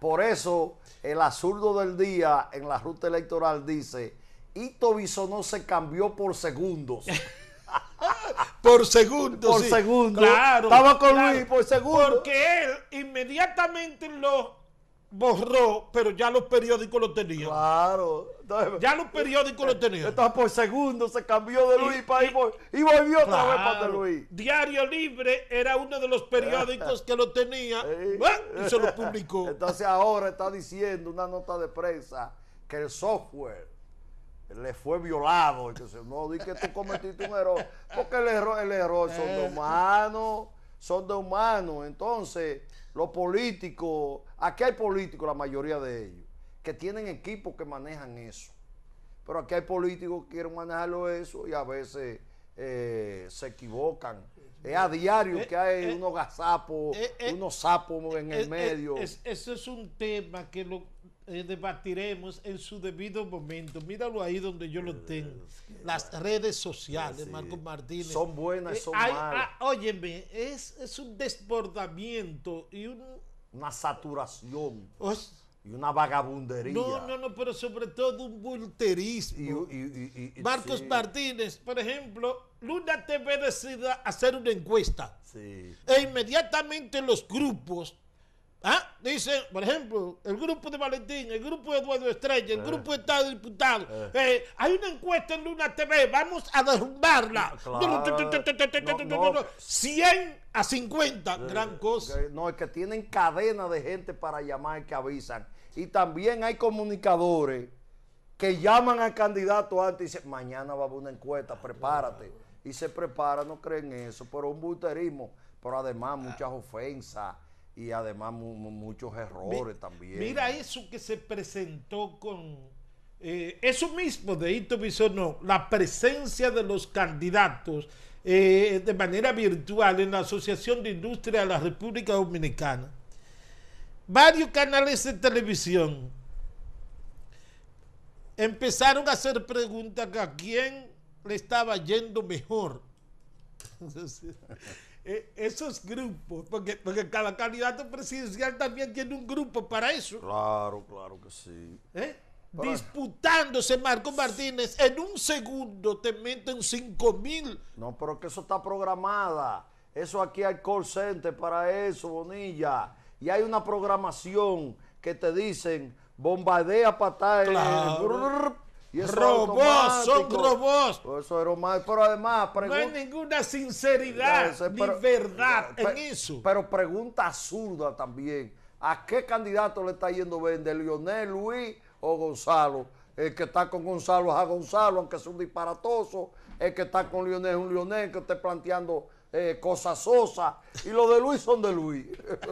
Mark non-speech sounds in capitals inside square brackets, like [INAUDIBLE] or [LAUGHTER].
Por eso, el absurdo del día en la ruta electoral dice: Ito Bisonó se cambió por segundos. [LAUGHS] por segundos. Por segundos. Claro. Estaba con por segundos. Porque él inmediatamente lo borró, pero ya los periódicos lo tenían. Claro. ya los periódicos lo tenían. estaba por segundo se cambió de Luis y, volvió otra vez para Luis. Diario Libre era uno de los periódicos que lo tenía [LAUGHS] ¿eh? y se lo publicó. Entonces ahora está diciendo una nota de prensa que el software le fue violado. se no, di que tú cometiste un error, porque el error, el error son los eh. humanos son de humanos. Entonces, los políticos, aquí hay políticos, la mayoría de ellos, que tienen equipos que manejan eso. Pero aquí hay políticos que quieren manejarlo eso y a veces eh, se equivocan. Es a diario eh, que hay eh, unos gazapos, unos sapos en el medio. eso es un tema que lo, eh, debatiremos en su debido momento. Míralo ahí donde yo lo eh, tengo. Las redes sociales, Marcos Martínez. Son buenas, eh, son malas. Ah, óyeme, es, un desbordamiento y una saturación. y una vagabundería. No, no, no, pero sobre todo un bulterismo. Marcos Martínez, por ejemplo, Luna TV decide hacer una encuesta. E inmediatamente los grupos ¿Ah? dice, por ejemplo, el grupo de Valentín, el grupo de Eduardo Estrella, el grupo de Estado Diputado. hay una encuesta en Luna TV, vamos a derrumbarla. 100 a 50, gran cosa. No, es que tienen cadena de gente para llamar y que avisan. Y también hay comunicadores que llaman al candidato antes y dicen, mañana va a haber una encuesta, prepárate. Y se prepara, no creen eso, pero un buterismo. Pero además muchas ofensas y además muchos errores también. Mira eso que se presentó con eh, eso mismo de Hito no la presencia de los candidatos eh, de manera virtual en la Asociación de Industria de la República Dominicana. Varios canales de televisión empezaron a hacer preguntas a quién le estaba yendo mejor [LAUGHS] Eh, esos grupos, porque, porque cada candidato presidencial también tiene un grupo para eso. Claro, claro que sí. ¿Eh? Disputándose Marco Martínez, en un segundo te meten 5 mil. No, pero que eso está programada. Eso aquí hay call center para eso, Bonilla. Y hay una programación que te dicen, bombardea para estar y son robots. Eso era más. Pero además, No hay ninguna sinceridad ni verdad en eso. Pero pregunta absurda también. ¿A qué candidato le está yendo bien? ¿De Lionel, Luis o Gonzalo? El que está con Gonzalo es a Gonzalo, aunque es un disparatoso. El que está con Lionel es un Lionel que esté planteando eh, cosas sosas. Y lo de Luis son de Luis. [LAUGHS]